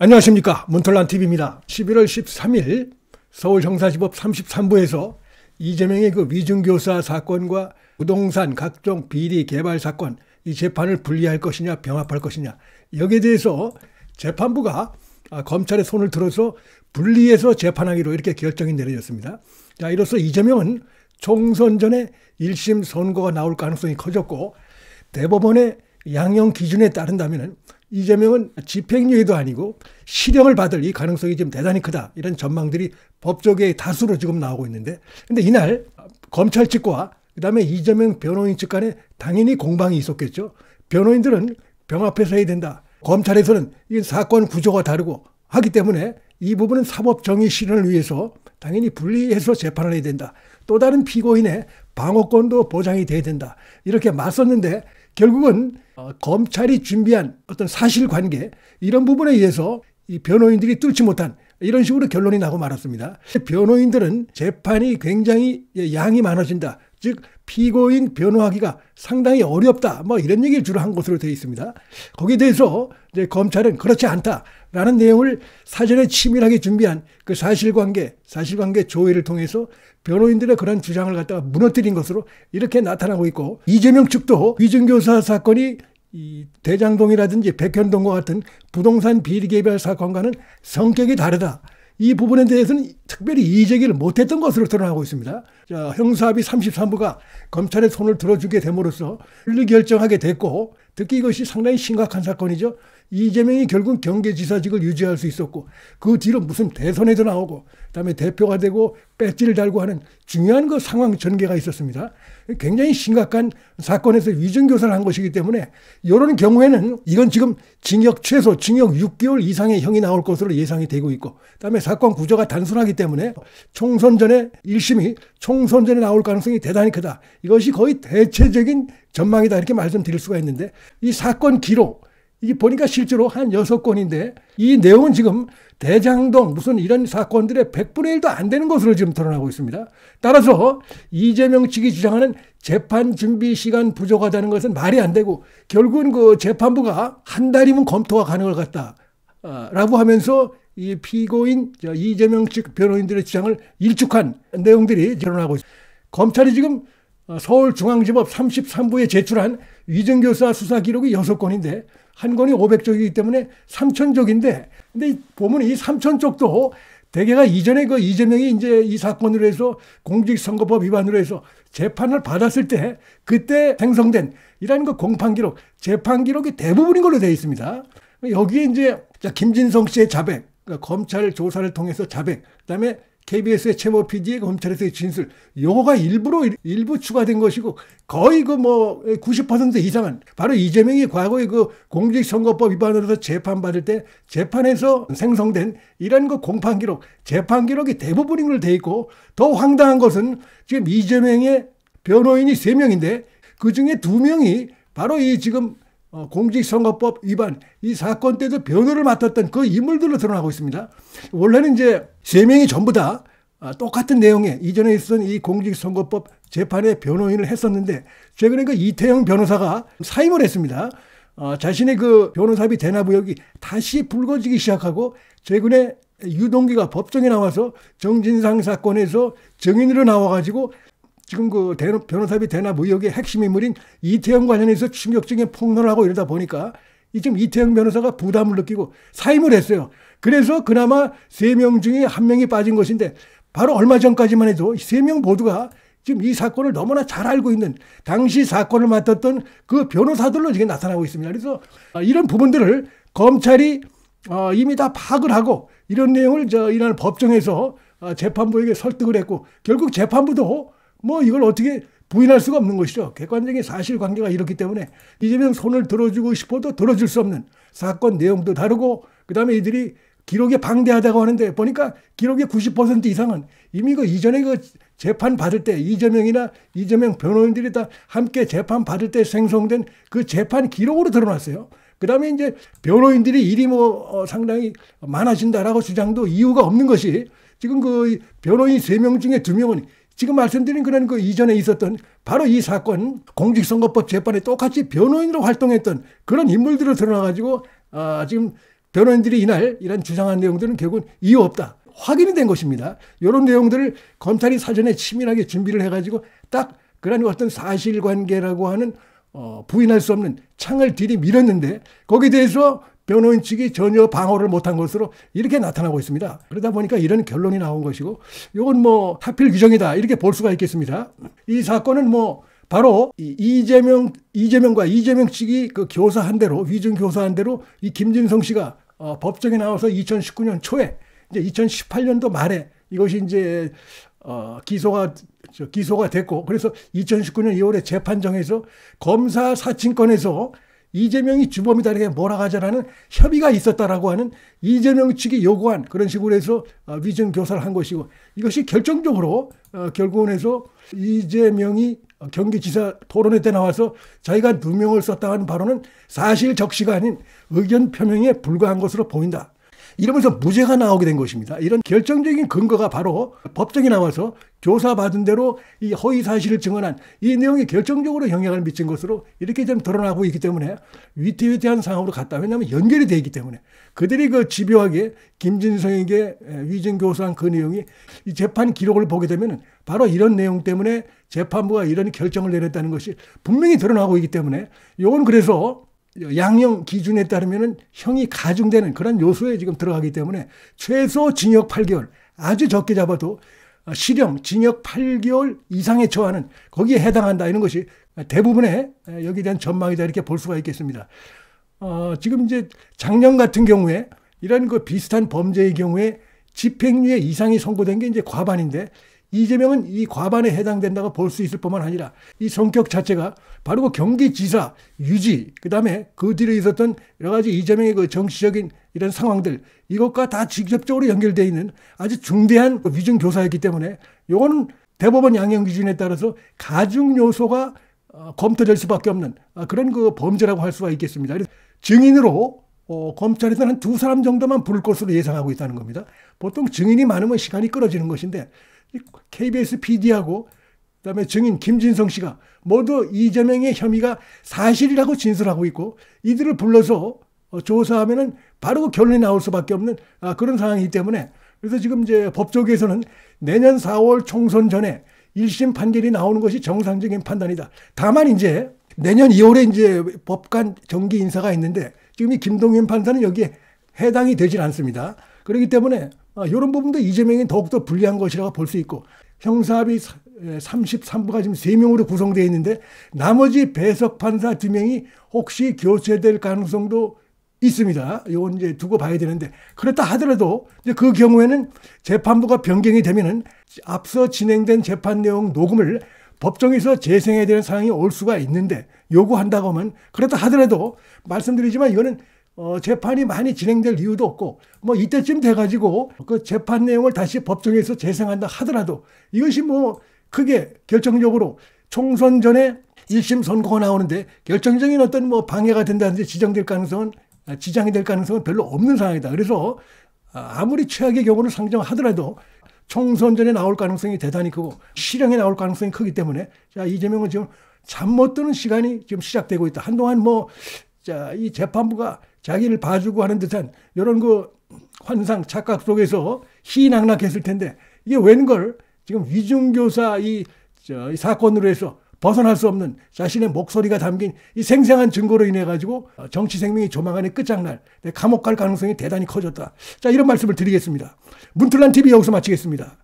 안녕하십니까 문털란TV입니다. 11월 13일 서울형사지법 33부에서 이재명의 그 위중교사 사건과 부동산 각종 비리 개발 사건 이 재판을 분리할 것이냐 병합할 것이냐 여기에 대해서 재판부가 아, 검찰의 손을 들어서 분리해서 재판하기로 이렇게 결정이 내려졌습니다. 자 이로써 이재명은 총선 전에 1심 선고가 나올 가능성이 커졌고 대법원의 양형 기준에 따른다면 이재명은 집행유예도 아니고 실형을 받을 이 가능성이 지금 대단히 크다. 이런 전망들이 법조계의 다수로 지금 나오고 있는데. 근데 이날 검찰 측과 그다음에 이재명 변호인 측 간에 당연히 공방이 있었겠죠. 변호인들은 병합해서 해야 된다. 검찰에서는 이 사건 구조가 다르고 하기 때문에 이 부분은 사법 정의 실현을 위해서 당연히 분리해서 재판을 해야 된다. 또 다른 피고인의 방어권도 보장이 돼야 된다. 이렇게 맞섰는데 결국은 어, 검찰이 준비한 어떤 사실관계 이런 부분에 의해서 이 변호인들이 뚫지 못한 이런 식으로 결론이 나고 말았습니다. 변호인들은 재판이 굉장히 양이 많아진다. 즉 피고인 변호하기가 상당히 어렵다. 뭐 이런 얘기를 주로 한 것으로 되어 있습니다. 거기에 대해서 이제 검찰은 그렇지 않다라는 내용을 사전에 치밀하게 준비한 그 사실관계, 사실관계 조회를 통해서 변호인들의 그런 주장을 갖다가 무너뜨린 것으로 이렇게 나타나고 있고 이재명 측도 위증교사 사건이 이 대장동이라든지 백현동과 같은 부동산 비리개발 사건과는 성격이 다르다. 이 부분에 대해서는 특별히 이의제기를 못했던 것으로 드러나고 있습니다. 자, 형사합의 33부가 검찰의 손을 들어주게 됨으로써 윤리결정하게 됐고 특히 이것이 상당히 심각한 사건이죠. 이재명이 결국 경계지사직을 유지할 수 있었고 그 뒤로 무슨 대선에도 나오고 그다음에 대표가 되고 배지를 달고 하는 중요한 그 상황 전개가 있었습니다. 굉장히 심각한 사건에서 위증교사를 한 것이기 때문에 이런 경우에는 이건 지금 징역 최소 징역 6개월 이상의 형이 나올 것으로 예상이 되고 있고 그다음에 사건 구조가 단순하기 때문에 총선 전에 1심이 총선 전에 나올 가능성이 대단히 크다. 이것이 거의 대체적인 전망이다. 이렇게 말씀드릴 수가 있는데 이 사건 기록 이게 보니까 실제로 한6 건인데이 내용은 지금 대장동 무슨 이런 사건들의 100분의 1도 안 되는 것으로 지금 드러나고 있습니다. 따라서 이재명 측이 주장하는 재판 준비 시간 부족하다는 것은 말이 안 되고 결국은 그 재판부가 한 달이면 검토가 가능할 것 같다. 아, 라고 하면서 이 피고인 이재명 측 변호인들의 주장을 일축한 내용들이 드러나고 있습니다. 검찰이 지금 어, 서울중앙지법 33부에 제출한 위증교사 수사 기록이 6건인데 한 건이 500쪽이기 때문에 3천쪽인데 근데 보면 이 3천쪽도 대개가 이전에 그 이재명이 이제 이 사건으로 해서 공직선거법 위반으로 해서 재판을 받았을 때 그때 생성된 이라그 공판 기록, 재판 기록이 대부분인 걸로 되어 있습니다. 여기에 이제 김진성 씨의 자백, 그러니까 검찰 조사를 통해서 자백, 그다음에 KBS의 최모 p d 검찰에서의 진술, 요거가 일부러 일부 추가된 것이고 거의 그 뭐 90% 이상은 바로 이재명이 과거에 그 공직선거법 위반으로서 재판받을 때 재판에서 생성된 이런 그 공판 기록, 재판 기록이 대부분인 걸로 돼 있고 더 황당한 것은 지금 이재명의 변호인이 3명인데그 중에 2명이 바로 이 지금 어, 공직선거법 위반 이 사건 때도 변호를 맡았던 그 인물들로 드러나고 있습니다. 원래는 이제 세 명이 전부 다 아, 똑같은 내용의 이전에 있었던 이 공직선거법 재판에 변호인을 했었는데 최근에 그 이태영 변호사가 사임을 했습니다. 어, 자신의 그 변호사비 대납의혹이 다시 불거지기 시작하고 최근에 유동기가 법정에 나와서 정진상 사건에서 증인으로 나와가지고 지금 그 대노, 변호사비 대납 의혹의 핵심 인물인 이태영 관련해서 충격적인 폭로를 하고 이러다 보니까 이 지금 이태영 변호사가 부담을 느끼고 사임을 했어요. 그래서 그나마 세 명 중에 한 명이 빠진 것인데 바로 얼마 전까지만 해도 세 명 모두가 지금 이 사건을 너무나 잘 알고 있는 당시 사건을 맡았던 그 변호사들로 지금 나타나고 있습니다. 그래서 아, 이런 부분들을 검찰이 어, 이미 다 파악을 하고 이런 내용을 저 이날 법정에서 어, 재판부에게 설득을 했고 결국 재판부도 뭐 이걸 어떻게 부인할 수가 없는 것이죠. 객관적인 사실관계가 이렇기 때문에 이재명 손을 들어주고 싶어도 들어줄 수 없는 사건 내용도 다르고 그다음에 이들이 기록에 방대하다고 하는데 보니까 기록의 90% 이상은 이미 그 이전에 그 재판 받을 때 이재명이나 이재명 변호인들이 다 함께 재판 받을 때 생성된 그 재판 기록으로 드러났어요. 그다음에 이제 변호인들이 일이 뭐 어, 상당히 많아진다라고 주장도 이유가 없는 것이 지금 그 변호인 3명 중에 2명은 지금 말씀드린 그런 그 이전에 있었던 바로 이 사건 공직선거법 재판에 똑같이 변호인으로 활동했던 그런 인물들을 드러나가지고 아, 지금 변호인들이 이날 이런 주장한 내용들은 결국은 이유 없다. 확인이 된 것입니다. 이런 내용들을 검찰이 사전에 치밀하게 준비를 해가지고 딱 그런 어떤 사실관계라고 하는 어, 부인할 수 없는 창을 들이밀었는데 거기에 대해서 변호인 측이 전혀 방어를 못한 것으로 이렇게 나타나고 있습니다. 그러다 보니까 이런 결론이 나온 것이고, 이건 뭐 하필 규정이다 이렇게 볼 수가 있겠습니다. 이 사건은 뭐 바로 이재명 이재명과 이재명 측이 그 교사 한 대로 위증 교사 한 대로 이 김진성 씨가 어, 법정에 나와서 2019년 초에 이제 2018년도 말에 이것이 이제 어, 기소가 기소가 됐고 그래서 2019년 2월에 재판정에서 검사 사칭권에서 이재명이 주범이다 이렇게 몰아가자라는 협의가 있었다라고 하는 이재명 측이 요구한 그런 식으로 해서 어, 위증 교사를 한 것이고 이것이 결정적으로 어, 결국은 해서 이재명이 경기지사 토론회 때 나와서 자기가 누명을 썼다 하는 발언은 사실 적시가 아닌 의견 표명에 불과한 것으로 보인다. 이러면서 무죄가 나오게 된 것입니다. 이런 결정적인 근거가 바로 법정에 나와서 조사받은 대로 이 허위 사실을 증언한 이 내용이 결정적으로 영향을 미친 것으로 이렇게 좀 드러나고 있기 때문에 위태위태한 상황으로 갔다. 왜냐하면 연결이 되어 있기 때문에 그들이 그 집요하게 김진성에게 위증 교수한 그 내용이 이 재판 기록을 보게 되면 바로 이런 내용 때문에 재판부가 이런 결정을 내렸다는 것이 분명히 드러나고 있기 때문에 이건 그래서 양형 기준에 따르면 형이 가중되는 그런 요소에 지금 들어가기 때문에 최소 징역 8개월 아주 적게 잡아도 어, 실형 징역 8개월 이상에 처하는 거기에 해당한다 이런 것이 대부분의 여기에 대한 전망이다 이렇게 볼 수가 있겠습니다. 어, 지금 이제 작년 같은 경우에 이런 그 비슷한 범죄의 경우에 집행유예 이상이 선고된 게 이제 과반인데 이재명은 이 과반에 해당된다고 볼 수 있을 뿐만 아니라 이 성격 자체가 바로 그 경기지사 유지 그다음에 그 뒤로 있었던 여러 가지 이재명의 그 정치적인 이런 상황들 이것과 다 직접적으로 연결되어 있는 아주 중대한 그 위증 교사였기 때문에 이거는 대법원 양형 기준에 따라서 가중 요소가 어, 검토될 수밖에 없는 아, 그런 그 범죄라고 할 수가 있겠습니다. 증인으로 어, 검찰에서 는한 두 사람 정도만 부를 것으로 예상하고 있다는 겁니다. 보통 증인이 많으면 시간이 끌어지는 것인데 KBS PD하고 그다음에 증인 김진성 씨가 모두 이재명의 혐의가 사실이라고 진술하고 있고 이들을 불러서 어, 조사하면은 바로 그 결론이 나올 수밖에 없는 아, 그런 상황이기 때문에 그래서 지금 이제 법조계에서는 내년 4월 총선 전에 1심 판결이 나오는 것이 정상적인 판단이다. 다만 이제 내년 2월에 이제 법관 정기 인사가 있는데 지금 이 김동연 판사는 여기에 해당이 되질 않습니다. 그렇기 때문에 이런 아, 부분도 이재명이 더욱더 불리한 것이라고 볼 수 있고 형사합의 33부가 예, 지금 3명으로 구성되어 있는데 나머지 배석 판사 2명이 혹시 교체될 가능성도 있습니다. 요건 이제 두고 봐야 되는데 그렇다 하더라도 이제 그 경우에는 재판부가 변경이 되면은 앞서 진행된 재판 내용 녹음을 법정에서 재생해야 되는 상황이 올 수가 있는데 요구한다고 하면 그렇다 하더라도 말씀드리지만 이거는 어, 재판이 많이 진행될 이유도 없고 뭐 이때쯤 돼가지고 그 재판 내용을 다시 법정에서 재생한다 하더라도 이것이 뭐 크게 결정적으로 총선 전에 1심 선고가 나오는데 결정적인 어떤 뭐 방해가 된다든지 지정될 가능성은 아, 지장이 될 가능성은 별로 없는 상황이다. 그래서 아, 아무리 최악의 경우를 상정하더라도 총선 전에 나올 가능성이 대단히 크고 실형에 나올 가능성이 크기 때문에 자 이재명은 지금 잠 못 드는 시간이 지금 시작되고 있다. 한동안 뭐 자, 이 재판부가 자기를 봐주고 하는 듯한 이런 그 환상 착각 속에서 희낙락했을 텐데 이게 웬걸 지금 위중교사 이, 저, 이 사건으로 해서 벗어날 수 없는 자신의 목소리가 담긴 이 생생한 증거로 인해 가지고 정치 생명이 조만간에 끝장날 네, 감옥 갈 가능성이 대단히 커졌다. 자 이런 말씀을 드리겠습니다. 문틀란 TV 여기서 마치겠습니다.